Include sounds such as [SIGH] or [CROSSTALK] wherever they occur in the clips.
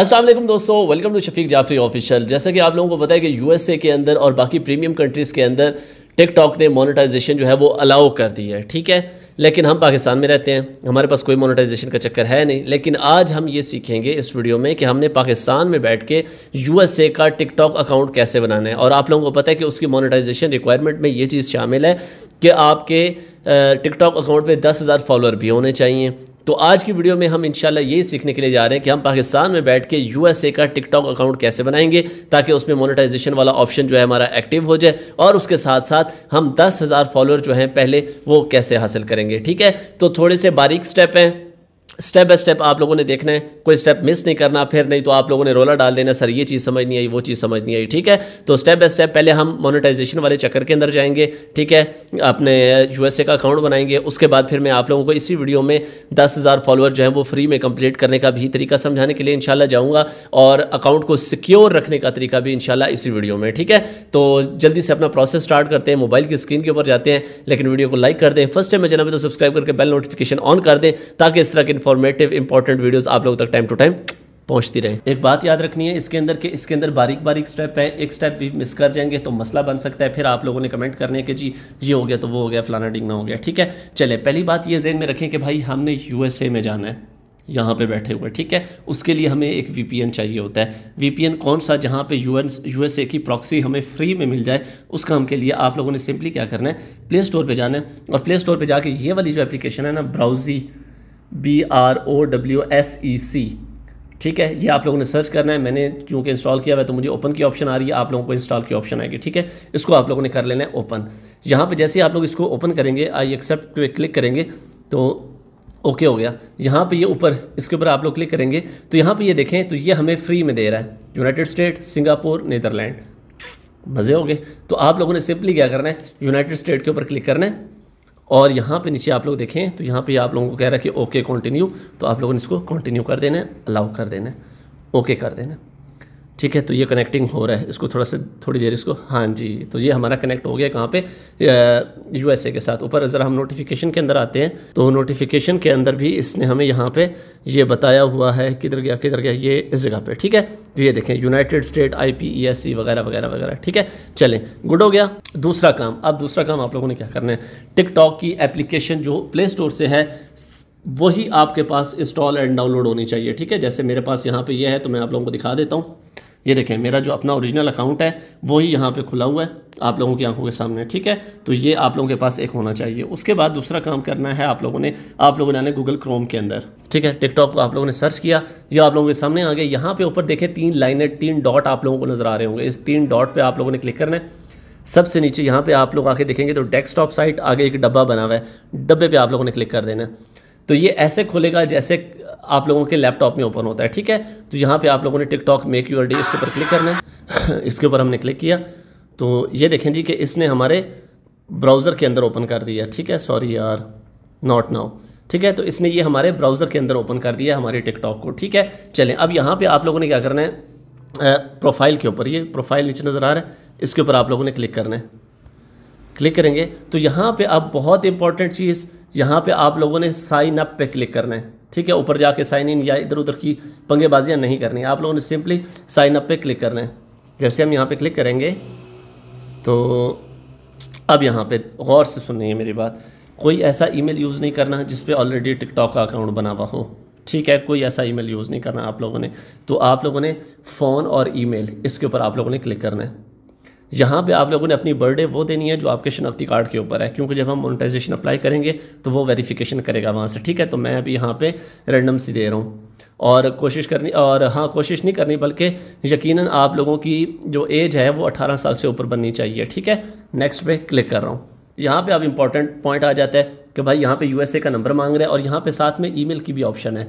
असलम दोस्तों welcome to Shafiq Jafri official जैसा कि आप लोगों को पता है कि यूएसए के अंदर और बाकी प्रीमियम कंट्रीज़ के अंदर टिकटॉक ने मोनेटाइजेशन जो है वो अलाउ कर दी है ठीक है लेकिन हम पाकिस्तान में रहते हैं हमारे पास कोई मोनेटाइजेशन का चक्कर है नहीं लेकिन आज हम ये सीखेंगे इस वीडियो में कि हमने पाकिस्तान में बैठ के यू का टिकटॉक अकाउंट कैसे बनाना है और आप लोगों को पता है कि उसकी मोनेटाइजेशन रिक्वायरमेंट में ये चीज़ शामिल है कि आपके टिकटॉक अकाउंट में दस हज़ार फॉलोअर भी होने चाहिए तो आज की वीडियो में हम इंशाल्लाह ये सीखने के लिए जा रहे हैं कि हम पाकिस्तान में बैठ के यूएसए का टिकटॉक अकाउंट कैसे बनाएंगे ताकि उसमें मोनेटाइजेशन वाला ऑप्शन जो है हमारा एक्टिव हो जाए और उसके साथ साथ हम दस हज़ार फॉलोअर जो हैं पहले वो कैसे हासिल करेंगे ठीक है तो थोड़े से बारीक स्टेप हैं स्टेप बाय स्टेप आप लोगों ने देखना है कोई स्टेप मिस नहीं करना फिर नहीं तो आप लोगों ने रोला डाल देना सर ये चीज़ समझ नहीं आई वो चीज़ समझ नहीं आई ठीक है तो स्टेप बाय स्टेप पहले हम मोनेटाइजेशन वाले चक्कर के अंदर जाएंगे ठीक है अपने यूएसए का अकाउंट बनाएंगे उसके बाद फिर मैं आप लोगों को इसी वीडियो में दस हज़ार फॉलोअर जो है वो फ्री में कंप्लीट करने का भी तरीका समझाने के लिए इनशाला जाऊँगा और अकाउंट को सिक्योर रखने का तरीका भी इनशाला इसी वीडियो में ठीक है तो जल्दी से अपना प्रोसेस स्टार्ट करते हैं मोबाइल की स्क्रीन के ऊपर जाते हैं लेकिन वीडियो को लाइक कर दें फर्स्ट टाइम में चैनल पर तो सब्सक्राइब करके बेल नोटिफिकेशन ऑन कर दें ताकि इस तरह के इन्फॉर्मेटिव इंपॉर्टेंट वीडियोस आप लोग तक टाइम टू टाइम पहुंचती रहे एक बात याद रखनी है इसके अंदर के इसके अंदर बारीक बारीक स्टेप है एक स्टेप भी मिस कर जाएंगे तो मसला बन सकता है फिर आप लोगों ने कमेंट करने के कि जी ये हो गया तो वो हो गया फलाना डिंगना हो गया ठीक है चले पहली बात ये जहन में रखें कि भाई हमने यूएसए में जाना है यहाँ पे बैठे हुए ठीक है उसके लिए हमें एक वीपीएन चाहिए होता है वीपीएन कौन सा जहाँ पे एस यूएसए की प्रॉक्सी हमें फ्री में मिल जाए उस काम के लिए आप लोगों ने सिंपली क्या करना है प्ले स्टोर पर जाना है और प्ले स्टोर पर जाके ये वाली जो एप्लीकेशन है ना Browsec B R O W S E C ठीक है ये आप लोगों ने सर्च करना है मैंने क्योंकि इंस्टॉल किया हुआ है तो मुझे ओपन की ऑप्शन आ रही है आप लोगों को इंस्टॉल की ऑप्शन आएगी ठीक है इसको आप लोगों ने कर लेना है ओपन यहाँ पे जैसे ही आप लोग इसको ओपन करेंगे आई एक्सेप्ट पे क्लिक करेंगे तो ओके हो गया यहाँ पे ये ऊपर इसके ऊपर आप लोग क्लिक करेंगे तो यहाँ पे ये देखें तो ये हमें फ्री में दे रहा है यूनाइटेड स्टेट सिंगापुर नीदरलैंड मज़े हो गए तो आप लोगों ने सिंपली क्या करना है यूनाइटेड स्टेट के ऊपर क्लिक करना है और यहाँ पे नीचे आप लोग देखें तो यहाँ पे आप लोगों को कह रहा है कि ओके कंटिन्यू तो आप लोगों ने इसको कंटिन्यू कर देना है अलाउ कर देना है ओके कर देना है ठीक है तो ये कनेक्टिंग हो रहा है इसको थोड़ा सा थोड़ी देर इसको हाँ जी तो ये हमारा कनेक्ट हो गया कहाँ पे यूएसए के साथ ऊपर ज़रा हम नोटिफिकेशन के अंदर आते हैं तो नोटिफिकेशन के अंदर भी इसने हमें यहाँ पे ये बताया हुआ है किधर गया किधर गया ये इस जगह पे ठीक है तो ये देखें United State I P E S C वगैरह वगैरह वगैरह ठीक है चलें गुड हो गया दूसरा काम अब दूसरा काम आप लोगों ने क्या करना है टिकटॉक की एप्लीकेशन जो प्ले स्टोर से है वही आपके पास इंस्टॉल एंड डाउनलोड होनी चाहिए ठीक है जैसे मेरे पास यहाँ पे ये यह है तो मैं आप लोगों को दिखा देता हूँ ये देखें मेरा जो अपना ओरिजिनल अकाउंट है वही यहाँ पे खुला हुआ है आप लोगों की आंखों के सामने ठीक है तो ये आप लोगों के पास एक होना चाहिए उसके बाद दूसरा काम करना है आप लोगों ने आप लोगों ने आने गूगल क्रोम के अंदर ठीक है टिकटॉक को आप लोगों ने सर्च किया ये आप लोगों के सामने आ गए यहाँ पे ऊपर देखें तीन लाइनें तीन डॉट आप लोगों को नजर आ रहे होंगे इस तीन डॉट पर आप लोगों ने क्लिक करना है सबसे नीचे यहाँ पे आप लोग आके देखेंगे तो डेस्कटॉप साइट आगे एक डब्बा बना हुआ है डब्बे पर आप लोगों ने क्लिक कर देना है तो ये ऐसे खुलेगा जैसे आप लोगों के लैपटॉप में ओपन होता है ठीक है तो यहाँ पे आप लोगों ने टिकटॉक मेक यूर डे इसके ऊपर क्लिक करना है [COUGHS] इसके ऊपर हमने क्लिक किया तो ये देखें जी कि इसने हमारे ब्राउज़र के अंदर ओपन कर दिया ठीक है सॉरी यार नॉट नाउ ठीक है तो इसने ये हमारे ब्राउज़र के अंदर ओपन कर दिया हमारे टिकटॉक को ठीक है चलें अब यहाँ पर आप लोगों ने क्या करना है प्रोफाइल के ऊपर ये प्रोफाइल नीचे नज़र आ रहा है इसके ऊपर आप लोगों ने क्लिक करना है क्लिक करेंगे तो यहाँ पे अब बहुत इंपॉर्टेंट चीज़ यहाँ पे आप लोगों ने साइन अप पे क्लिक करना है ठीक है ऊपर जाके साइन इन या इधर उधर की पंगेबाजियाँ नहीं करनी आप लोगों ने सिंपली साइन अप पे क्लिक करना है जैसे हम यहाँ पे क्लिक करेंगे तो अब यहाँ पे गौर से सुनिए मेरी बात कोई ऐसा ईमेल यूज़ नहीं करना जिस पे ऑलरेडी टिकटॉक का अकाउंट बना हुआ हो ठीक है कोई ऐसा ईमेल यूज़ नहीं करना आप लोगों ने तो आप लोगों ने फ़ोन और ईमेल इसके ऊपर आप लोगों ने क्लिक करना है यहाँ पे आप लोगों ने अपनी बर्थडे वो देनी है जो आपके शनाख्ती कार्ड के ऊपर है क्योंकि जब हम मोनिटाइजेशन अप्लाई करेंगे तो वो वेरीफिकेशन करेगा वहाँ से ठीक है तो मैं अभी यहाँ पे रेंडम सी दे रहा हूँ और कोशिश करनी और हाँ कोशिश नहीं करनी बल्कि यकीनन आप लोगों की जो एज है वो 18 साल से ऊपर बननी चाहिए ठीक है नेक्स्ट पे क्लिक कर रहा हूँ यहाँ पे अब इंपॉर्टेंट पॉइंट आ जाता है कि भाई यहाँ पे यूएसए का नंबर मांग रहा है और यहाँ पे साथ में ईमेल की भी ऑप्शन है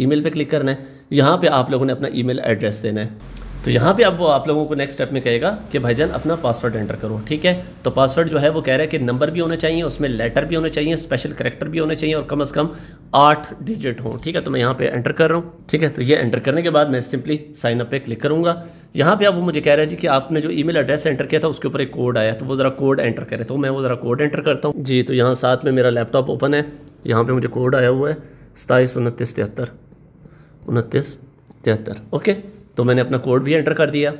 ईमेल पे क्लिक करना है यहाँ पे आप लोगों ने अपना ईमेल एड्रेस देना है तो यहाँ पे अब वो आप लोगों को नेक्स्ट स्टेप में कहेगा कि भाईजान अपना पासवर्ड एंटर करो ठीक है तो पासवर्ड जो है वो कह रहा है कि नंबर भी होने चाहिए उसमें लेटर भी होने चाहिए स्पेशल करेक्टर भी होने चाहिए और कम अज़ कम आठ डिजिट हों ठीक है तो मैं यहाँ पे एंटर कर रहा हूँ ठीक है तो ये एंटर करने के बाद मैं सिंपली साइन अप क्लिक करूँगा यहाँ पर अब वो मुझे कह रहा है जी कि आपने जो ई एड्रेस एंटर किया था उसके ऊपर एक कोड आया तो वो ज़रा कोड एंटर करे तो मैं वो ज़रा कोड एंटर करता हूँ जी तो यहाँ साथ में मेरा लैपटॉप ओपन है यहाँ पर मुझे कोड आया हुआ है सताईस उनतीस तिहत्तर उनतीस तिहत्तर ओके तो मैंने अपना कोड भी एंटर कर दिया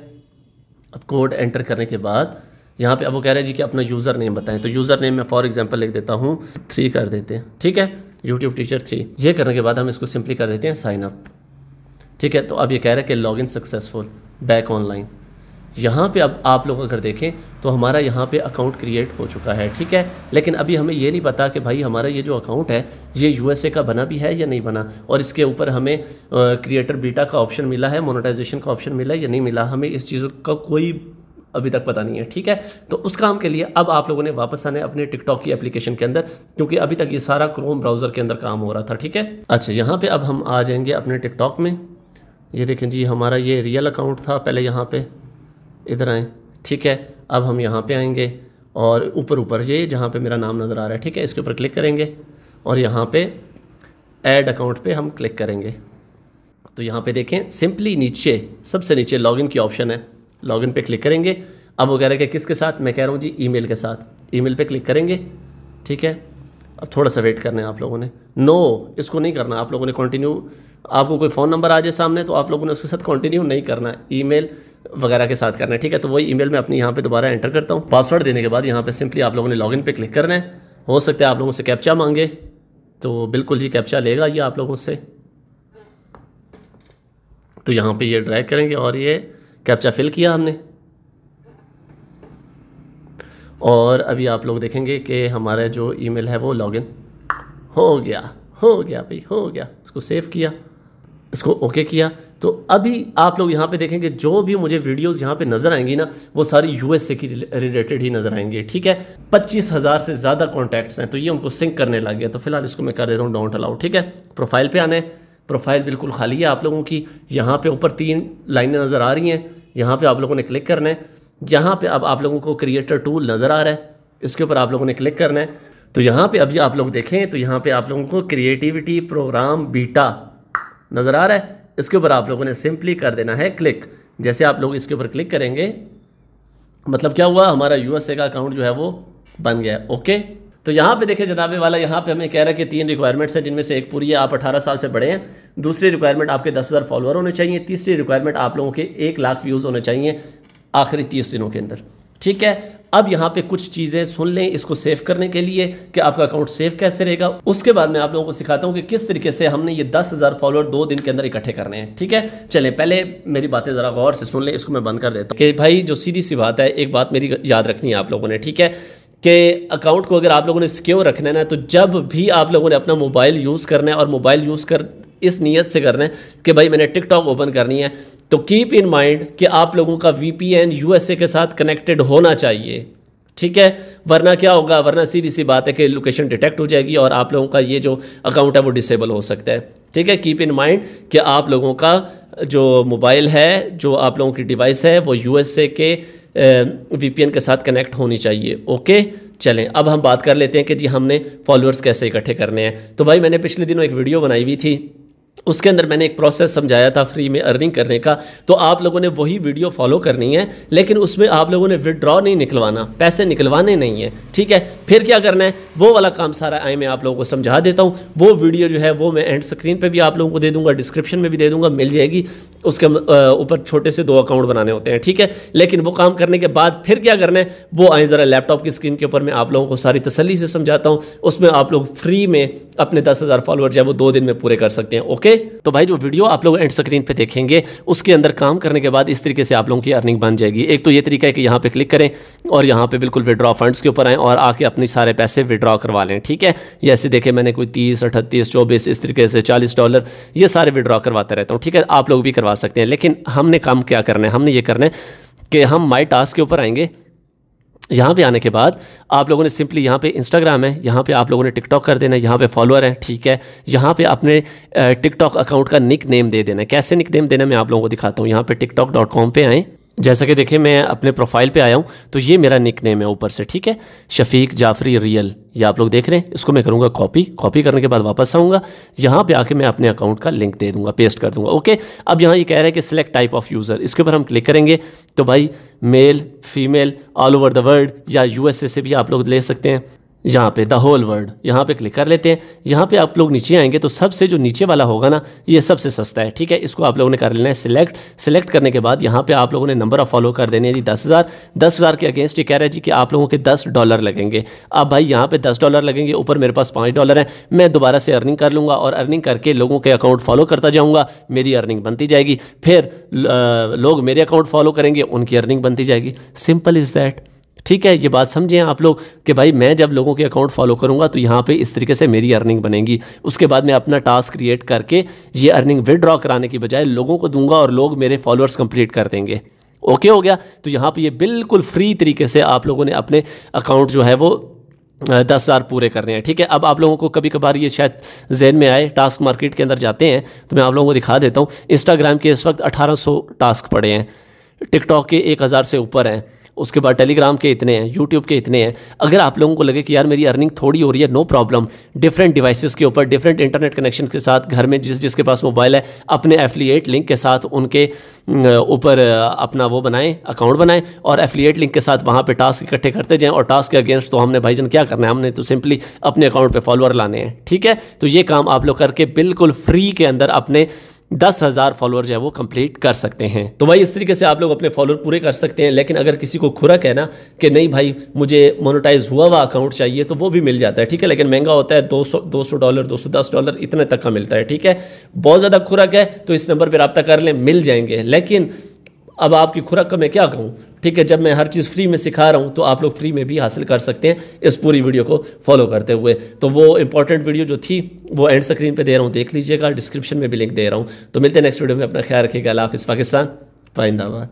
अब कोड एंटर करने के बाद यहाँ पे अब वो कह रहे हैं जी कि अपना यूज़र नेम बताएं तो यूज़र नेम मैं फॉर एग्जांपल लिख देता हूँ थ्री कर देते हैं ठीक है यूट्यूब टीचर थ्री ये करने के बाद हम इसको सिंपली कर देते हैं साइन अप ठीक है तो अब ये कह रहे हैं कि लॉग सक्सेसफुल बैक ऑनलाइन यहाँ पे अब आप लोग अगर देखें तो हमारा यहाँ पे अकाउंट क्रिएट हो चुका है ठीक है लेकिन अभी हमें ये नहीं पता कि भाई हमारा ये जो अकाउंट है ये यूएसए का बना भी है या नहीं बना और इसके ऊपर हमें क्रिएटर बीटा का ऑप्शन मिला है मोनेटाइजेशन का ऑप्शन मिला है या नहीं मिला हमें इस चीज़ों का कोई अभी तक पता नहीं है ठीक है तो उस काम के लिए अब आप लोगों ने वापस आने अपने टिकटॉक की एप्लीकेशन के अंदर क्योंकि अभी तक ये सारा क्रोम ब्राउज़र के अंदर काम हो रहा था ठीक है अच्छा यहाँ पर अब हम आ जाएंगे अपने टिकटॉक में ये देखें जी हमारा ये रियल अकाउंट था पहले यहाँ पर इधर आएँ ठीक है अब हम यहाँ पे आएंगे और ऊपर ऊपर ये जहाँ पे मेरा नाम नज़र आ रहा है ठीक है इसके ऊपर क्लिक करेंगे और यहाँ पे ऐड अकाउंट पे हम क्लिक करेंगे तो यहाँ पे देखें सिंपली नीचे सबसे नीचे लॉगिन की ऑप्शन है लॉगिन पे क्लिक करेंगे अब वो कह रहे हैं कि किसके साथ मैं कह रहा हूँ जी ईमेल के साथ ईमेल पे क्लिक करेंगे ठीक है अब थोड़ा सा वेट करना है आप लोगों ने नो no, इसको नहीं करना आप लोगों ने कंटिन्यू आपको कोई फ़ोन नंबर आ जाए सामने तो आप लोगों ने उसके साथ कंटिन्यू नहीं करना ईमेल वगैरह के साथ करना है ठीक है तो वही ईमेल मैं अपनी यहाँ पे दोबारा एंटर करता हूँ पासवर्ड देने के बाद यहाँ पे सिंपली आप लोगों ने लॉगिन पे क्लिक करना है हो सकता है आप लोगों से कैप्चा मांगे तो बिल्कुल जी कैप्चा लेगा ये आप लोगों से तो यहाँ पर ये ड्राइव करेंगे और ये कैप्चा फिल किया हमने और अभी आप लोग देखेंगे कि हमारा जो ईमेल है वो लॉगिन हो गया हो गया भाई हो गया उसको सेव किया इसको ओके किया तो अभी आप लोग यहाँ पे देखेंगे जो भी मुझे वीडियोस यहाँ पे नज़र आएंगी ना वो सारी यूएसए की रिलेटेड ही नज़र आएंगी ठीक है पच्चीस हज़ार से ज़्यादा कॉन्टैक्ट्स हैं तो ये उनको सिंक करने लग गया तो फिलहाल इसको मैं कर देता हूँ डोंट अलाउ ठीक है प्रोफाइल पर आना है प्रोफाइल बिल्कुल खाली है आप लोगों की यहाँ पर ऊपर तीन लाइनें नज़र आ रही हैं यहाँ पर आप लोगों ने क्लिक करना है यहाँ पर अब आप लोगों को क्रिएटर टूल नज़र आ रहा है इसके ऊपर आप लोगों ने क्लिक करना है तो यहाँ पे अभी आप लोग देखें तो यहाँ पे आप लोगों को क्रिएटिविटी प्रोग्राम बीटा नज़र आ रहा है इसके ऊपर आप लोगों ने सिंपली कर देना है क्लिक जैसे आप लोग इसके ऊपर क्लिक करेंगे मतलब क्या हुआ हमारा यूएसए का अकाउंट जो है वो बन गया ओके तो यहाँ पे देखें जनाबे वाला यहाँ पे हमें कह रहा है कि तीन रिक्वायरमेंट्स हैं जिनमें से एक पूरी है आप 18 साल से बड़े हैं दूसरी रिक्वायरमेंट आपके दस हज़ार फॉलोअर होने चाहिए तीसरी रिक्वायरमेंट आप लोगों के एक लाख व्यूज़ होने चाहिए आखिरी तीस दिनों के अंदर ठीक है अब यहाँ पे कुछ चीज़ें सुन लें इसको सेव करने के लिए कि आपका अकाउंट सेव कैसे रहेगा उसके बाद मैं आप लोगों को सिखाता हूँ कि किस तरीके से हमने ये दस हज़ार फॉलोअर दो दिन के अंदर इकट्ठे करने हैं ठीक है चले पहले मेरी बातें ज़रा गौर से सुन लें इसको मैं बंद कर देता हूँ कि भाई जो सीधी सी बात है एक बात मेरी याद रखनी है आप लोगों ने ठीक है कि अकाउंट को अगर आप लोगों ने सिक्योर रखना है ना तो जब भी आप लोगों ने अपना मोबाइल यूज़ करना है और मोबाइल यूज़ कर इस नीयत से कर रहे हैं कि भाई मैंने टिकटॉक ओपन करनी है तो कीप इन माइंड कि आप लोगों का V P N U S A के साथ कनेक्टेड होना चाहिए ठीक है वरना क्या होगा वरना सीधी सी बात है कि लोकेशन डिटेक्ट हो जाएगी और आप लोगों का ये जो अकाउंट है वो डिसेबल हो सकता है ठीक है कीप इन माइंड कि आप लोगों का जो मोबाइल है जो आप लोगों की डिवाइस है वो यू एस ए के वीपीएन के साथ कनेक्ट होनी चाहिए ओके चलें अब हम बात कर लेते हैं कि जी हमने फॉलोअर्स कैसे इकट्ठे करने हैं तो भाई मैंने पिछले दिनों एक वीडियो बनाई हुई थी उसके अंदर मैंने एक प्रोसेस समझाया था फ्री में अर्निंग करने का तो आप लोगों ने वही वीडियो फॉलो करनी है लेकिन उसमें आप लोगों ने विदड्रॉ नहीं निकलवाना पैसे निकलवाने नहीं है ठीक है फिर क्या करना है वो वाला काम सारा आए मैं आप लोगों को समझा देता हूँ वो वीडियो जो है वो मैं एंड स्क्रीन पर भी आप लोगों को दे दूँगा डिस्क्रिप्शन में भी दे दूँगा मिल जाएगी उसके ऊपर छोटे से दो अकाउंट बनाने होते हैं ठीक है लेकिन वो काम करने के बाद फिर क्या करना है वो आए ज़रा लैपटॉप की स्क्रीन के ऊपर मैं आप लोगों को सारी तसली से समझाता हूँ उसमें आप लोग फ्री में अपने दस हज़ार फॉलोअर जो है वो दो दिन में पूरे कर सकते हैं ओके ओके तो भाई जो वीडियो आप लोग एंड स्क्रीन पे देखेंगे उसके अंदर काम करने के बाद इस तरीके से आप लोगों की अर्निंग बन जाएगी एक तो ये तरीका है कि यहाँ पे क्लिक करें और यहाँ पे बिल्कुल विड्रॉ फंड्स के ऊपर आएँ और आके अपने सारे पैसे विड्रॉ करवा लें ठीक है जैसे देखे मैंने कोई तीस अठतीस चौबीस इस तरीके से चालीस डॉलर ये सारे विड्रॉ करवाता रहता हूँ ठीक है आप लोग भी करवा सकते हैं लेकिन हमने काम क्या करना है हमने ये करना है कि हम माई टास्क के ऊपर आएंगे यहाँ पे आने के बाद आप लोगों ने सिंपली यहाँ पे इंस्टाग्राम है यहाँ पे आप लोगों ने टिकटॉक कर देना है यहाँ पे फॉलोअर है ठीक है यहाँ पे आपने टिकटॉक अकाउंट का निक नेम दे देना है कैसे निक नेम देना मैं आप लोगों को दिखाता हूँ यहाँ पे टिकटॉक डॉट कॉम पर आएँ जैसा कि देखें मैं अपने प्रोफाइल पे आया हूँ तो ये मेरा निक नेम है ऊपर से ठीक है शफीक जाफरी रियल ये आप लोग देख रहे हैं इसको मैं करूँगा कॉपी कॉपी करने के बाद वापस आऊँगा यहाँ पे आके मैं अपने अकाउंट का लिंक दे दूँगा पेस्ट कर दूँगा ओके अब यहाँ ये कह रहा है कि सिलेक्ट टाइप ऑफ यूज़र इसके ऊपर हम क्लिक करेंगे तो भाई male female all over the world या यू से भी आप लोग ले सकते हैं यहाँ पे द होल वर्ल्ड यहाँ पे क्लिक कर लेते हैं यहाँ पे आप लोग नीचे आएंगे तो सबसे जो नीचे वाला होगा ना ये सबसे सस्ता है ठीक है इसको आप लोगों ने कर लेना है सिलेक्ट सिलेक्ट करने के बाद यहाँ पे आप लोगों ने नंबर ऑफ फॉलो कर देने जी दस हज़ार दस हज़ार के अगेंस्ट ये कह रहा है जी कि आप लोगों के दस डॉलर लगेंगे अब भाई यहाँ पर दस डॉलर लगेंगे ऊपर मेरे पास पाँच डॉलर है मैं दोबारा से अर्निंग कर लूँगा और अर्निंग करके लोगों के अकाउंट फॉलो करता जाऊँगा मेरी अर्निंग बनती जाएगी फिर लोग मेरे अकाउंट फॉलो करेंगे उनकी अर्निंग बनती जाएगी सिंपल इज़ दैट ठीक है ये बात समझें आप लोग कि भाई मैं जब लोगों के अकाउंट फॉलो करूँगा तो यहाँ पे इस तरीके से मेरी अर्निंग बनेगी उसके बाद मैं अपना टास्क क्रिएट करके ये अर्निंग विदड्रॉ कराने की बजाय लोगों को दूंगा और लोग मेरे फॉलोअर्स कंप्लीट कर देंगे ओके हो गया तो यहाँ पे ये बिल्कुल फ्री तरीके से आप लोगों ने अपने अकाउंट जो है वो दस हज़ार पूरे करने हैं ठीक है अब आप लोगों को कभी कभार ये शायद जेन में आए टास्क मार्केट के अंदर जाते हैं तो मैं आप लोगों को दिखा देता हूँ इंस्टाग्राम के इस वक्त 1800 टास्क पड़े हैं टिकटॉक के 1000 से ऊपर हैं उसके बाद टेलीग्राम के इतने हैं यूट्यूब के इतने हैं अगर आप लोगों को लगे कि यार मेरी अर्निंग थोड़ी हो रही है नो प्रॉब्लम डिफरेंट डिवाइसेस के ऊपर डिफरेंट इंटरनेट कनेक्शन के साथ घर में जिस जिसके पास मोबाइल है अपने एफिलिएट लिंक के साथ उनके ऊपर अपना वो बनाएं अकाउंट बनाएं और एफिलिएट लिंक के साथ वहाँ पर टास्क इकट्ठे करते जाएँ और टास्क के अगेंस्ट तो हमने भाईजन क्या करना है हमने तो सिंपली अपने अकाउंट पर फॉलोअर लाने हैं ठीक है तो ये काम आप लोग करके बिल्कुल फ्री के अंदर अपने दस हज़ार फॉलोअर जो है वो कंप्लीट कर सकते हैं तो भाई इस तरीके से आप लोग अपने फॉलोअर पूरे कर सकते हैं लेकिन अगर किसी को खुरक है ना कि नहीं भाई मुझे मोनोटाइज हुआ हुआ अकाउंट चाहिए तो वो भी मिल जाता है ठीक है लेकिन महंगा होता है दो सौ दो सौ डॉलर दो सौ दस डॉलर इतने तक का मिलता है ठीक है बहुत ज़्यादा खुरक है तो इस नंबर पर रबता कर लें मिल जाएंगे लेकिन अब आपकी खुराक का मैं क्या कहूँ ठीक है जब मैं हर चीज़ फ्री में सिखा रहा हूँ तो आप लोग फ्री में भी हासिल कर सकते हैं इस पूरी वीडियो को फॉलो करते हुए तो वो इंपॉर्टेंट वीडियो जो थी वो एंड स्क्रीन पे दे रहा हूँ देख लीजिएगा डिस्क्रिप्शन में भी लिंक दे रहा हूँ तो मिलते हैं नेक्स्ट वीडियो में अपना ख्याल रखिएगा अल्लाह पाकिस्तान फाइंदाबाद